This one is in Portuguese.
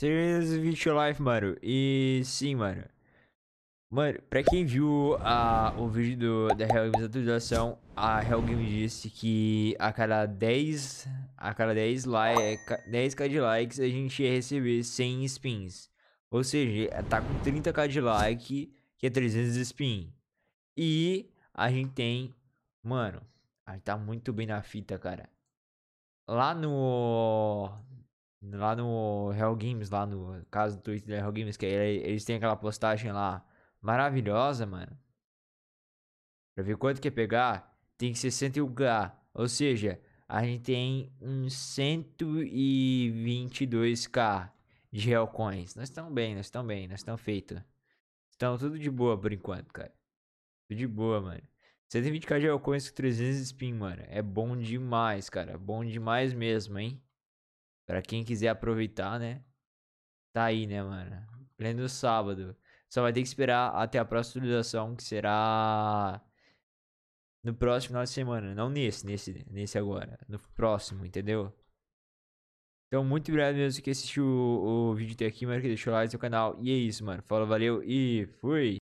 Serious Virtual Life, mano. E sim, mano. Mano, pra quem viu a, o vídeo do, da Hell Games atualização, a Hell Games disse que a cada 10. A cada 10 like, 10k de likes a gente ia receber 100 spins. Ou seja, tá com 30k de like, que é 300 spin. E a gente tem. Mano, a gente tá muito bem na fita, cara. Lá no. Lá no Hell Games, lá no caso do Twitter da Hell Games, que eles têm aquela postagem lá maravilhosa, mano. Pra ver quanto que é pegar, tem 61k. Ou seja, a gente tem uns 122k de Hell Coins. Nós estamos bem, nós estamos bem, nós estamos feito. estamos tudo de boa por enquanto, cara. Tudo de boa, mano. 120k de Hell Coins com 300 spin, mano. É bom demais, cara. Bom demais mesmo, hein? Pra quem quiser aproveitar, né? Tá aí, né, mano? Pleno sábado. Só vai ter que esperar até a próxima atualização, que será no próximo final de semana. Não nesse, nesse, nesse agora. No próximo, entendeu? Então, muito obrigado mesmo que assistiu o, o vídeo até aqui, mano. Que deixou o like no canal. E é isso, mano. Fala, valeu e fui!